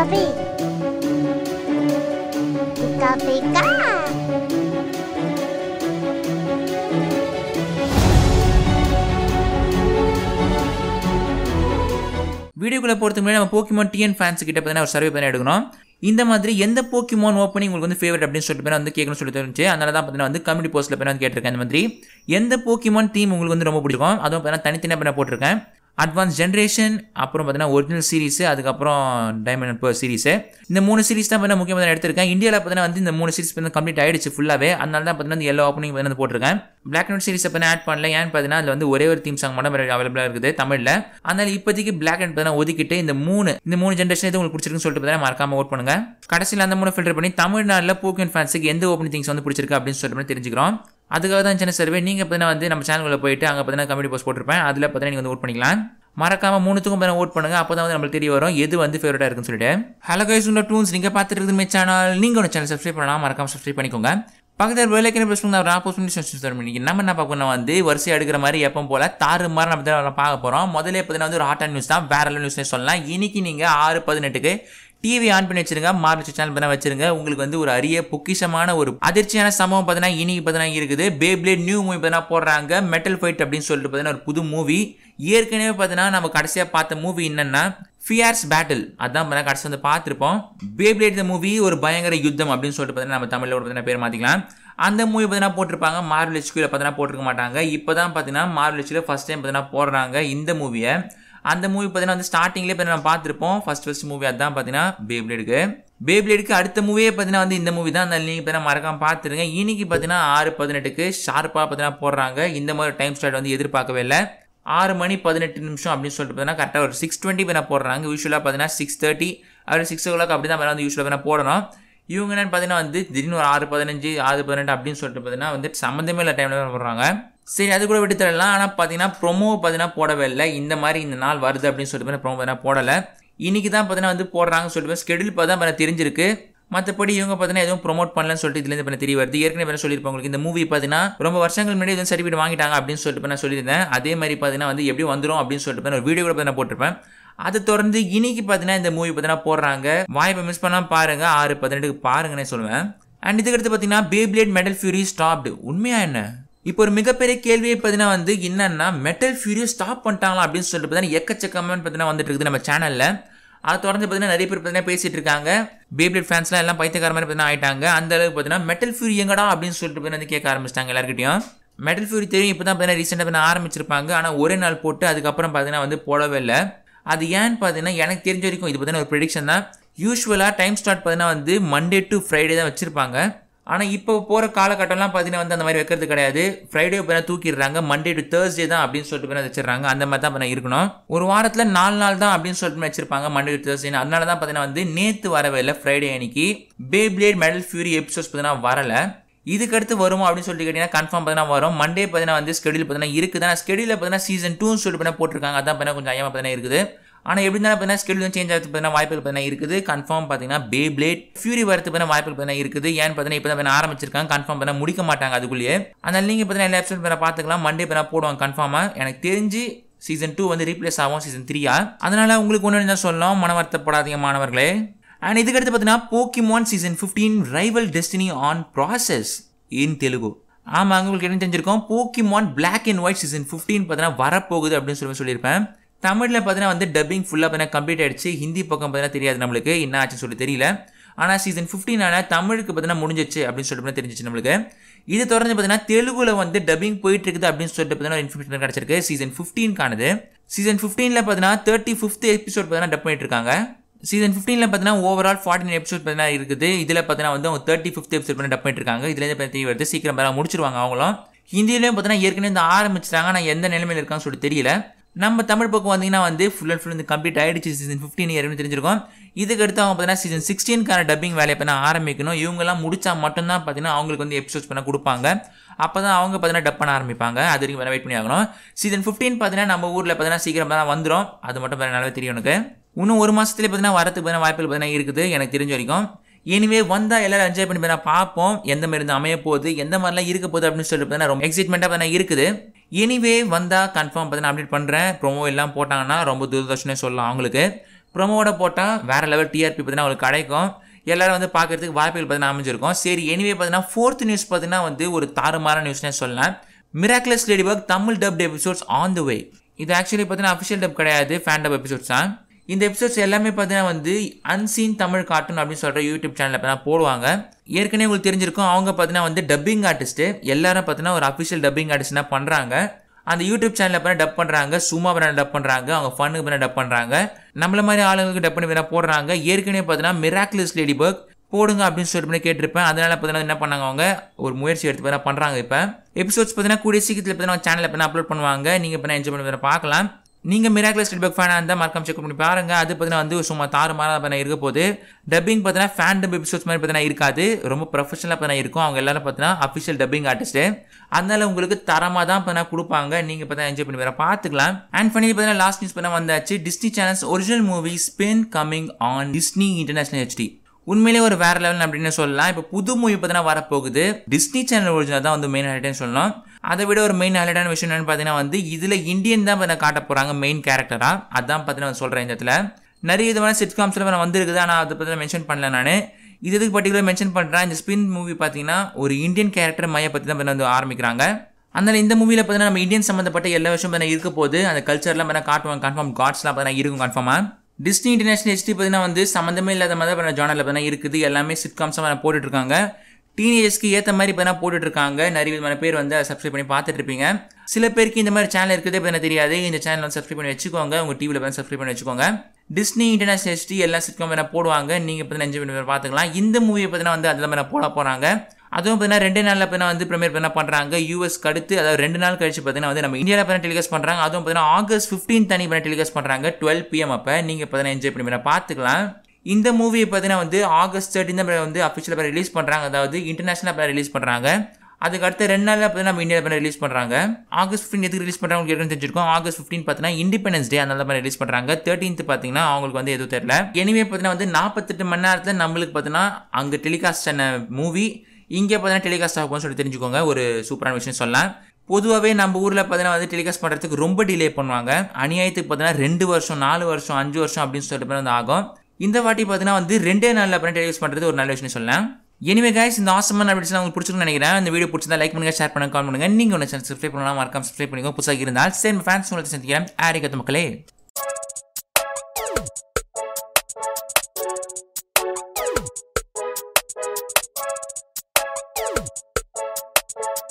gabi. Pika pika. வீடியோக்குள்ளே பொறுத்த நம்ம போக்கிமோன் டிஎன் ஃபேன்ஸ் கிட்ட பார்த்தீங்கன்னா ஒரு சர்வே பண்ணி எடுக்கணும் இந்த மாதிரி எந்த போக்கிமோன் ஓப்பனிங் உங்களுக்கு வந்து ஃபேவரட் அப்படின்னு சொல்லிட்டு வந்து கேட்கணும்னு சொல்லி தெரிஞ்சு அதனால தான் பார்த்தீங்கன்னா வந்து கமெடி போஸ்ட்டில் பேர் வந்து கேட்டிருக்கேன் இந்த மாதிரி எந்த போக்கிமோன் தீம் உங்களுக்கு வந்து ரொம்ப பிடிக்கும் அதுவும் பார்த்தீங்கன்னா தனித்தனியாக பண்ண போட்டிருக்கேன் அட்வான்ஸ் ஜென்ரேஷன் அப்புறம் பார்த்தீங்கன்னா ஒரிஜினல் சீரிஸு அதுக்கப்புறம் டைமண்ட் பர் சீரிஸு இந்த மூணு சீரிஸ் தான் பார்த்தீங்கன்னா முக்கியமாக எடுத்திருக்கேன் இந்தியாவில் பார்த்தீங்கன்னா வந்து இந்த மூணு சீரிஸ் வந்து கம்ப்ளீட் ஆயிடுச்சு ஃபுல்லாகவே அதனால தான் பார்த்தீங்கன்னா எல்லா ஓப்பனிங் வந்து போட்டிருக்கேன் பிளாக் அண்ட் ஒயிட் சீரிஸ் அப்போ ஆட் பண்ணல ஏன்னு பார்த்தீங்கன்னா அதில் வந்து ஒரே ஒரு தீம் சாங் மட்டும் அவைலபிளாக இருக்குது தமிழில் அதனால் இப்போதைக்கு பிளாக் அண்ட் பார்த்தீங்கன்னா ஒதுக்கிட்டு இந்த மூணு இந்த மூணு ஜென்ரேஷன் இது உங்களுக்கு பிடிச்சிருக்குன்னு சொல்லிட்டு பார்த்தீங்கன்னா மறக்காமல் ஓட் பண்ணுங்க கடைசியில் அந்த மூணு ஃபில்டர் பண்ணி தமிழ்நாட்டில் பூக்கின் ஃபேன்ஸுக்கு எந்த ஓப்பனிங் திங்ஸ் வந்து பிடிச்சிருக்கு அப்படின்னு சொல்லிட்டு தெரிஞ்சுக்கிறோம் அதுக்காக தான் சின்ன சர்வே நீங்கள் பார்த்தீங்கன்னா வந்து நம்ம சேனலில் போயிட்டு அங்கே பார்த்தீங்கன்னா கமெடி போஸ்ட் போட்டிருப்பேன் அதில் பார்த்தீங்கன்னா நீங்கள் வந்து ஓட் பண்ணிக்கலாம் மறக்காமல் மூணுத்துக்கும் பிறகு ஓட் பண்ணுங்கள் அப்போ தான் வந்து நம்மளுக்கு தெரிய வரும் எது வந்து ஃபேவரட்டாக இருக்குன்னு சொல்லிட்டு ஹலோ கைஸ் உள்ள டூன்ஸ் நீங்கள் பார்த்துட்டு இருக்குது மே சேனல் நீங்கள் ஒரு சேனல் சப்ஸ்கிரைப் பண்ணலாம் மறக்காமல் சப்ஸ்கிரைப் பண்ணிக்கோங்க பக்கத்தில் வேலைக்கு என்ன பண்ணி ஒரு ஆப்பர்ச்சுனிட்டி தரும் நம்ம என்ன பார்க்கணும் வந்து வரிசை எடுக்கிற மாதிரி எப்போ போல் தாறு மாதிரி நம்ம பார்க்க போகிறோம் முதலே பார்த்தீங்கன்னா வந்து ஒரு ஹாட்டான நியூஸ் தான் வேற நியூஸ்னே சொல்லலாம் இன்னைக்கு நீங்கள் ஆறு பதினெட்டுக்கு டிவி ஆன் பண்ணி வச்சிருங்க மார்னிங் சேனல் பண்ண வச்சிருங்க உங்களுக்கு வந்து ஒரு அரிய பொக்கிஷமான ஒரு அதிர்ச்சியான சம்பவம் பார்த்தீங்கன்னா இன்னைக்கு பார்த்தீங்கன்னா இருக்குது பேப்ளேட் நியூ மூவி பார்த்தா போடுறாங்க மெட்டல் ஃபைட் அப்படின்னு சொல்லிட்டு பார்த்தீங்கன்னா ஒரு புது மூவி ஏற்கனவே பார்த்தீங்கன்னா நம்ம கடைசியாக பார்த்த மூவி என்னென்னா ஃபியர்ஸ் பேட்டில் அதான் பார்த்தீங்கன்னா கடைசி வந்து பார்த்துருப்போம் பேப்ளேட் த மூவி ஒரு பயங்கர யுத்தம் அப்படின்னு சொல்லிட்டு பார்த்தீங்கன்னா நம்ம தமிழில் ஒரு பேர் மாற்றிக்கலாம் அந்த மூவி பார்த்தீங்கன்னா போட்டிருப்பாங்க மார்வல் ஹெச்கியூவில் பார்த்தீங்கன்னா போட்டிருக்க மாட்டாங்க இப்போ தான் பார்த்தீங்கன்னா மார்வல் ஹெச்கியூவில் ஃபஸ்ட் டைம் பார்த்தீங்கன்னா போடுறாங்க இந்த மூவியை அந்த மூவி பார்த்தீங்கன்னா வந்து ஸ்டார்டிங்லேயே இப்போ நம்ம பார்த்துருப்போம் ஃபஸ்ட் ஃபஸ்ட் மூவி அதுதான் பார்த்தீங்கன்னா பேப்ளேடுக்கு பேப்ளேடுக்கு அடுத்த மூவியே பார்த்தீங்கன்னா வந்து இந்த மூவி தான் அந்த நீங்கள் பார்த்தீங்கன்னா மறக்காம பார்த்துருங்க இன்னைக்கு பார்த்தீங்கன்னா ஆறு பதினெட்டுக்கு ஷார்ப்பாக பார்த்தீங்கன்னா போடுறாங்க இந்த மாதிரி டைம் ஸ்டார்ட் வந்து எதிர்பார்க்கவே இல்லை ஆறு மணி பதினெட்டு நிமிஷம் அப்படின்னு சொல்லிட்டு பார்த்தீங்கன்னா கரெக்டாக ஒரு சிக்ஸ் டுவெண்ட்டி பேர் போடுறாங்க யூஸ்வலாக பார்த்தீங்கன்னா six thirty hour six o'clock அப்படி தான் வந்து யூஸ்வலாக நான் போடணும் இவங்க என்னென்னு பார்த்தீங்கன்னா வந்து திடீர்னு ஒரு ஆறு பதினஞ்சு ஆறு பதினெட்டு அப்படின்னு சொல்லிட்டு பார்த்தீங்கன்னா வந்து சம்மந்தமே இல்லை டைமில் போடுறாங்க சரி அது கூட விட்டு தரலாம் ஆனால் பார்த்தீங்கன்னா ப்ரொமோ பார்த்தீங்கன்னா போடவே இல்லை இந்த மாதிரி இந்த நாள் வருது அப்படின்னு சொல்லிட்டு ப்ரொமோ பார்த்தீங்கன்னா போடலை இன்றைக்கி தான் பார்த்தீங்கன்னா வந்து போடுறாங்கன்னு சொல்லிட்டு ஸ்கெடியூல் பார்த்தா பண்ண தெரிஞ்சிருக்கு மற்றபடி இவங்க பார்த்தீங்கன்னா எதுவும் ப்ரொமோட் பண்ணலன்னு சொல்லிட்டு இதுலேருந்து பண்ண தெரிய வருது ஏற்கனவே பண்ண உங்களுக்கு இந்த மூவி பார்த்தீங்கன்னா ரொம்ப வருஷங்கள் முன்னாடி எதுவும் சர்டிஃபிகேட் வாங்கிட்டாங்க அப்படின்னு சொல்லிட்டு நான் சொல்லியிருந்தேன் அதே மாதிரி பார்த்தீங்கன்னா வந்து எப்படி வந்துடும் அப்படின்னு சொல்லிட்டு ஒரு வீடியோ கூட பார்த்தீங்கன்னா போட்டிருப்பேன் அதை தொடர்ந்து இன்னைக்கு பார்த்தீங்கன்னா இந்த மூவி பார்த்தீங்கன்னா போடுறாங்க வாய்ப்பை மிஸ் பண்ணால் பாருங்கள் ஆறு பதினெட்டுக்கு பாருங்கன்னே சொல்லுவேன் அண்ட் இதுக்கடுத்து பார்த்தீங்கன்னா பேபிளேட் மெடல் ஃபியூரி ஸ்டாப்டு உண்மையாக என்ன இப்போ ஒரு மிகப்பெரிய கேள்வியை பார்த்தீங்கன்னா வந்து என்னென்னா மெட்டல் ஃபியூரியஸ் ஸ்டாப் பண்ணிட்டாங்களா அப்படின்னு சொல்லிட்டு பார்த்தீங்கன்னா எக்கச்சக்கமெண்ட் பார்த்தீங்கன்னா வந்துட்டு இருக்குது நம்ம சேனலில் அதை தொடர்ந்து பார்த்தீங்கன்னா நிறைய பேர் பார்த்தீங்கன்னா பேசிட்டு இருக்காங்க பேப்ளேட் ஃபேன்ஸ்லாம் எல்லாம் பைத்தியக்கார மாதிரி பார்த்தீங்கன்னா ஆயிட்டாங்க அந்த அளவுக்கு பார்த்தீங்கன்னா மெட்டல் ஃபியூரி எங்கடா அப்படின்னு சொல்லிட்டு பார்த்தீங்கன்னா கேட்க ஆரம்பிச்சிட்டாங்க எல்லாருக்கிட்டையும் மெட்டல் ஃபியூரி தெரியும் இப்போ தான் பார்த்தீங்கன்னா ரீசெண்டாக ஆரம்பிச்சிருப்பாங்க ஆனால் ஒரே நாள் போட்டு அதுக்கப்புறம் பார்த்தீங்கன்னா வந்து போடவே இல்லை அது ஏன்னு பார்த்தீங்கன்னா எனக்கு தெரிஞ்ச வரைக்கும் இது பார்த்தீங்கன்னா ஒரு ப்ரெடிக்ஷன் தான் யூஸ்வலாக டைம் ஸ்டார்ட் பார்த்தீங்கன்னா வந்து மண்டே டு ஃப்ரைடே தான் வச்சுருப்பாங்க ஆனால் இப்போ போகிற காலகட்டம்லாம் பார்த்தீங்கன்னா வந்து அந்த மாதிரி வைக்கிறது கிடையாது ஃப்ரைடே பண்ண தூக்கிடுறாங்க மண்டே டு தேர்ஸ்டே தான் அப்படின்னு சொல்லிட்டு பண்ண வச்சிடுறாங்க அந்த மாதிரி தான் பண்ண இருக்கணும் ஒரு வாரத்தில் நாலு நாள் தான் அப்படின்னு சொல்லிட்டு வச்சிருப்பாங்க மண்டே டு தேர்ஸ்டே அதனால தான் பார்த்தீங்கன்னா வந்து நேற்று வரவே இல்லை ஃப்ரைடே அன்னைக்கு beyblade metal fury episodes பார்த்தீங்கன்னா வரல இதுக்கடுத்து வருமா அப்படின்னு சொல்லிட்டு கேட்டிங்கன்னா கன்ஃபார்ம் பார்த்தீங்கன்னா வரும் மண்டே பார்த்தீங்கன்னா வந்து ஸ்கெடியூல் பார்த்தீங்கன்னா இருக்குது ஆனால் ஸ்கெடியூல் பார்த்தீங்கன்னா சீசன் டூன்னு சொல்லிட்டு போட்டிருக்காங்க அதான் பார்த்தீங்கன்னா கொஞ்சம் ஐயமாக பார்த்தீங்கன்னா இருக்குது ஆனால் எப்படி இருந்தாலும் பார்த்தீங்கன்னா ஸ்கெடியூல் சேஞ்ச் ஆகிறது பார்த்தீங்கன்னா வாய்ப்புகள் பார்த்தீங்கன்னா இருக்குது கன்ஃபார்ம் பார்த்தீங்கன்னா பே பிளேட் ஃபியூரி வரது பார்த்தீங்கன்னா வாய்ப்புகள் பார்த்தீங்கன்னா இருக்குது ஏன்னு பார்த்தீங்கன்னா இப்போ தான் ஆரம்பிச்சிருக்காங்க கன்ஃபார்ம் பண்ண முடிக்க மாட்டாங்க அதுக்குள்ளேயே அதனால் நீங்கள் பார்த்தீங்கன்னா எல்லா எபிசோட் பண்ண பார்த்துக்கலாம் மண்டே பார்த்தா போடுவாங்க கன்ஃபார்மாக எனக்கு தெரிஞ்சு சீசன் டூ வந்து ரீப்ளேஸ் ஆகும் சீசன் த்ரீயா அதனால் உங்களுக்கு ஒன்று என்ன சொல்லலாம் மன வருத்தப்படாதீங்க மாணவர்களே அண்ட் இதுக்கடுத்து பார்த்தீங்கன்னா Pokemon season fifteen rival destinies on process in Telugu ஆமாம் உங்களுக்கு என்ன தெரிஞ்சிருக்கோம் Pokemon black and white season fifteen பார்த்தீங்கன்னா வரப்போகுது அப்படின்னு சொல்லி சொல்லியிருப்பேன் தமிழில் பார்த்தீங்கன்னா வந்து டப்பிங் ஃபுல்லாக பார்த்தீங்கன்னா கம்ப்ளீட் ஆகிடுச்சு ஹிந்தி பக்கம் பார்த்தீங்கன்னா தெரியாது நம்மளுக்கு என்ன ஆச்சுன்னு சொல்லி தெரியல ஆனால் சீசன் ஃபிஃப்டீனான தமிழுக்கு பார்த்தீங்கன்னா முடிஞ்சிச்சு அப்படின்னு சொல்லிட்டு தெரிஞ்சிச்சு நம்மளுக்கு இது தொடர்ந்து பார்த்தீங்கன்னா தெலுங்குல வந்து டப்பிங் போயிட்டு இருக்குது அப்படின்னு சொல்லிட்டு பார்த்தீங்கன்னா இன்ஃபர்மேஷன் கிடச்சிருக்கு சீசன் ஃபிஃப்டீன்கானது சீசன் ஃபிஃப்டீனில் பார்த்தீங்கன்னா தேர்ட்டி ஃபிஃப்த் எபிசோட் பார்த்தீங்கன்னா டப் பண்ணிட்டுருக்காங்க சீசன் ஃபிஃப்டீனில் பார்த்தீங்கன்னா ஓவரால் ஃபார்ட்டின் எபிசோட் பார்த்தீங்கன்னா இருக்குது இதில் பார்த்தீங்கன்னா வந்து தேர்ட்டி ஃபிஃப்த் எபிசோட் பண்ணி டப் பண்ணிட்டு இருக்காங்க இதுலேருந்து பார்த்தீங்கன்னா வருது சீக்கிரம் பார்த்தா முடிச்சிருவாங்க அவங்களும் ஹிந்திலையும் பார்த்தீங்கன்னா ஏற்கனவே வந்து ஆரம்பிச்சிட்டாங்க ஆனால் எந்த நிலைமையில் இருக்கான்னு சொல்லிட்டு தெரியல நம்ம தமிழ் பக்கம் வந்தீங்கன்னா வந்து ஃபுல் அண்ட் ஃபுல் வந்து கம்ப்ளீட் ஆகிடுச்சு சீசன் ஃபிஃப்டீன் இயர்னு தெரிஞ்சிருக்கும் அடுத்து அவங்க பார்த்தீங்கன்னா சீசன் சிக்ஸ்டீன்க்கான டப்பிங் வேலையை பண்ண ஆரம்பிக்கணும் இவங்கெல்லாம் முடிச்சா மட்டும்தான் பார்த்தீங்கன்னா அவங்களுக்கு வந்து எபிசோட்ஸ் பண்ண கொடுப்பாங்க அப்போ தான் அவங்க பார்த்தீங்கன்னா டப் பண்ண ஆரம்பிப்பாங்க அது வரைக்கும் வேலை வெயிட் பண்ணி ஆகணும் சீசன் ஃபிஃப்டீன் பார்த்தீங்கன்னா நம்ம ஊரில் பார்த்தீங்கன்னா சீக்கிரம் தான் வந்துடும் அது மட்டும் வேறு நல்லாவே தெரியும் எனக்கு இன்னும் ஒரு மாதத்துலேயே பார்த்தீங்கன்னா வரத்துக்கு பார்த்தீங்கன்னா வாய்ப்பு பார்த்தீங்கன்னா இருக்குது எனக்கு தெரிஞ்ச வரைக்கும் எனிவே வந்தால் எல்லோரும் என்ஜாய் பண்ணி பார்ப்போம் எந்த மாதிரி இருந்து அமைய போகுது எந்த மாதிரிலாம் இருக்க போகுது அப்படின்னு சொல்லிட்டு பார்த்தீங்கன்னா ரொம்ப எக்ஸைட்மெண்ட்டாக பார்த்தீங்கன்னா இருக்குது எனிவே வந்தால் கன்ஃபார்ம் பார்த்தீங்கன்னா அப்டேட் பண்ணுறேன் ப்ரொமோ எல்லாம் போட்டாங்கன்னா ரொம்ப தூரதர்ஷனே சொல்லலாம் அவங்களுக்கு ப்ரொமோட போட்டால் வேறு லெவல் டிஆர்பி பார்த்தீங்கன்னா அவங்களுக்கு கிடைக்கும் எல்லோரும் வந்து பார்க்குறதுக்கு வாய்ப்புகள் பார்த்தீங்கன்னா அமைஞ்சிருக்கும் சரி எனிவே பார்த்தீங்கன்னா ஃபோர்த் நியூஸ் பார்த்தீங்கன்னா வந்து ஒரு தாறுமாறான நியூஸ்னே சொல்லலாம் miraculous bug Tamil dub episodes on the way இது ஆக்சுவலி பார்த்தீங்கன்னா அஃபிஷியல் டப் கிடையாது ஃபேன் டப் எபிசோட்ஸ் தான் இந்த எபிசோட்ஸ் எல்லாமே பார்த்தீங்கன்னா வந்து அன்சீன் தமிழ் கார்ட்டூன் அப்படின்னு சொல்கிற யூடியூப் சேனலில் தான் போடுவாங்க ஏற்கனவே உங்களுக்கு தெரிஞ்சிருக்கும் அவங்க பார்த்தீங்கன்னா வந்து டப்பிங் ஆர்டிஸ்ட்டு எல்லாரும் பார்த்தீங்கன்னா ஒரு அஃபிஷியல் டப்பிங் ஆர்டிஸ்ட்னா பண்ணுறாங்க அந்த யூடியூப் சேனலில் பண்ண டப் பண்ணுறாங்க சும்மா பண்ண டப் பண்ணுறாங்க அவங்க ஃபன்னுக்கு பண்ண டப் பண்ணுறாங்க நம்மள மாதிரி ஆளுங்களுக்கு டப் பண்ணி போடுறாங்க ஏற்கனவே பார்த்தீங்கன்னா மிராக்லிஸ் லேடி பர்க் போடுங்க அப்படின்னு சொல்லிட்டு கேட்டிருப்பேன் அதனால பார்த்தீங்கன்னா என்ன பண்ணாங்க அவங்க ஒரு முயற்சி எடுத்து பார்த்தா பண்ணுறாங்க இப்போ எபிசோட்ஸ் பார்த்தீங்கன்னா கூடிய சீக்கிரத்தில் பார்த்தீங்கன்னா சேனலில் பார்த்தீங்கன்னா அப்லோட் பண்ணுவாங்க நீங்கள் இப்போ என்ஜாய் பண்ணி பார்க்கலாம் நீங்கள் மிராக்லஸ் ஃபீட்பேக் ஃபேனாக இருந்தால் மறக்காம செக் பண்ணி பாருங்கள் அது பார்த்தீங்கன்னா வந்து சும்மா தாறு மாறாக பார்த்தீங்கன்னா இருக்க போது டப்பிங் பார்த்தீங்கன்னா ஃபேண்டம் எபிசோட்ஸ் மாதிரி பார்த்தீங்கன்னா இருக்காது ரொம்ப ப்ரொஃபஷனலாக பார்த்தீங்கன்னா இருக்கும் அவங்க எல்லாரும் பார்த்தினா அஃபிஷியல் டப்பிங் ஆர்டிஸ்ட்டு அதனால் உங்களுக்கு தரமாக தான் பார்த்தீங்கன்னா கொடுப்பாங்க நீங்கள் பார்த்தீங்கன்னா என்ஜாய் பண்ணி வேறு பார்த்துக்கலாம் அண்ட் ஃபைனலி பார்த்தீங்கன்னா லாஸ்ட் நியூஸ் பார்த்தீங்கன்னா வந்தாச்சு டிஸ்னி சேனல்ஸ் ஒரிஜினல் மூவி ஸ்பென் coming on Disney International HD உண்மையிலே ஒரு வேற லெவல் அப்படின்னு சொல்லலாம் இப்போ புது மூவி பார்த்தீங்கன்னா வரப்போகுது டிஸ்னி சேனல் ஒரிஜினல் தான் வந்து மெயின் ஹைட்னு சொல்லலாம் அதை விட ஒரு மெயின் ஹைலைட்டான விஷயம் என்னென்னு பார்த்தீங்கன்னா வந்து இதில் இந்தியன் தான் இப்போ காட்ட போகிறாங்க மெயின் கேரக்டராக அதான் பார்த்தீங்கன்னா சொல்கிறேன் இந்த இடத்துல நிறைய விதமான சிட்காம்ஸில் நான் வந்திருக்குது ஆனால் அதை பற்றி மென்ஷன் பண்ணல நான் இது இதுக்கு பர்டிகுலர் மென்ஷன் பண்ணுறேன் இந்த ஸ்பின் மூவி பார்த்தீங்கன்னா ஒரு இந்தியன் கேரக்டர் மைய பற்றி தான் வந்து ஆரம்பிக்கிறாங்க அதனால் இந்த மூவியில் பார்த்தீங்கன்னா நம்ம இந்தியன் சம்மந்தப்பட்ட எல்லா விஷயம் பார்த்தீங்கன்னா இருக்க போது அந்த கல்ச்சர்லாம் பார்த்தீங்கன்னா காட்டுவாங்க கன்ஃபார்ம் காட்ஸ்லாம் பார்த்தீங்கன்னா இருக்கும் கன்ஃபார்மாக டிஸ்னி இன்டர்நேஷனல் ஹெச்டி பார்த்தீங்கன்னா வந்து சம்மந்தமே இல்லாத மாதிரி பார்த்தீங்கன்னா ஜானரில் பார்த்தீங்கன்னா இருக்குது எல்லாமே சிட்காம்ஸாக போட்டுட்ருக்காங்க டீனேஜர்ஸ்க்கு ஏற்ற மாதிரி இப்போ தான் போட்டுட்ருக்காங்க நிறைய விதமான பேர் வந்து சப்ஸ்கிரைப் பண்ணி பார்த்துட்டு இருப்பீங்க சில பேருக்கு இந்த மாதிரி சேனல் இருக்கிறதே தான் தெரியாது இந்த சேனல் வந்து சப்ஸ்கிரைப் பண்ணி வச்சுக்கோங்க உங்கள் டிவியில் பார்த்து சப்ஸ்கிரைப் பண்ணி வச்சுக்கோங்க டிஸ்னி இன்டர்நேஷனல் ஹிஸ்ட்ரி எல்லா சிட்காம் வேணா போடுவாங்க நீங்கள் பார்த்தீங்கன்னா அஞ்சு பண்ணி பார்த்துக்கலாம் இந்த மூவியை பார்த்தீங்கன்னா வந்து அதில் மேலே போட போகிறாங்க அதுவும் பார்த்தீங்கன்னா ரெண்டு நாளில் பார்த்தீங்கன்னா வந்து ப்ரீமியர் பண்ண பண்ணுறாங்க யூஎஸ் கடுத்து அதாவது ரெண்டு நாள் கழிச்சு பார்த்தீங்கன்னா வந்து நம்ம இந்தியாவில் பார்த்தா டெலிகாஸ்ட் பண்ணுறாங்க அதுவும் பார்த்தீங்கன்னா ஆகஸ்ட் ஃபிஃப்டீன் தனி பண்ண டெலிகாஸ்ட் பண்ணுறாங்க டுவெல் பிஎம் அப்போ நீங்கள் பார்த்தீங்கன்னா என்ஜாய் பண்ணி பார்த்துக்கலாம் இந்த மூவியை பார்த்தீங்கன்னா வந்து ஆகஸ்ட் தேர்ட்டின் தான் வந்து அஃபிஷியலாக ரிலீஸ் பண்ணுறாங்க அதாவது இன்டர்நேஷனலாக ரிலீஸ் பண்ணுறாங்க அதுக்கு அடுத்த ரெண்டு நாளில் பார்த்தீங்கன்னா நம்ம இந்தியாவில் ரிலீஸ் பண்ணுறாங்க ஆகஸ்ட் ஃபிஃப்டின் எதுக்கு ரிலீஸ் பண்ணுறாங்க எதுவும் தெரிஞ்சிருக்கோம் ஆகஸ்ட் ஃபிஃப்டின் பார்த்தீங்கன்னா இண்டிபெண்டன்ஸ் டே அந்த மாதிரி ரிலீஸ் பண்ணுறாங்க தேர்ட்டீன்த் பார்த்தீங்கன்னா அவங்களுக்கு வந்து எதுவும் தெரியல எனிவே பார்த்தீங்கன்னா வந்து நாற்பத்தெட்டு மணி நேரத்தில் நம்மளுக்கு பார்த்தீங்கன்னா அங்கே டெலிகாஸ்ட் ஆன மூவி இங்கே பார்த்தீங்கன்னா டெலிகாஸ்ட் ஆகும்னு சொல்லி தெரிஞ்சுக்கோங்க ஒரு சூப்பரான விஷயம் சொல்லலாம் பொதுவாகவே நம்ம ஊரில் பார்த்தீங்கன்னா வந்து டெலிகாஸ்ட் பண்ணுறதுக்கு ரொம்ப டிலே பண்ணுவாங்க அநியாயத்துக்கு பார்த்தீங்கன்னா ரெண்டு வருஷம் நாலு வருஷம் அஞ்சு வருஷம் அப்படின்னு சொல்லிட்டு வந்து ஆகும் இந்த வாட்டி பார்த்தீங்கன்னா வந்து ரெண்டே நாளில் அப்படின்ட்டு யூஸ் பண்ணுறது ஒரு நல்ல விஷயம் சொல்லலாம் எனிவே கைஸ் இந்த ஆசமான அப்டேட்ஸ் உங்களுக்கு பிடிச்சிருந்து நினைக்கிறேன் இந்த வீடியோ பிடிச்சிருந்தா லைக் பண்ணுங்க ஷேர் பண்ணுங்க கால் பண்ணுங்க நீங்கள் ஒன்று சேனல் சப்ஸ்கிரைப் பண்ணலாம் மறக்காம சப்ஸ்கிரைப் பண்ணிக்கோ புதுசாக இருந்தால் சேம் ஃபேன்ஸ் உங்களுக்கு சந்திக்கிறேன் ஆரிகத்து மக்களே you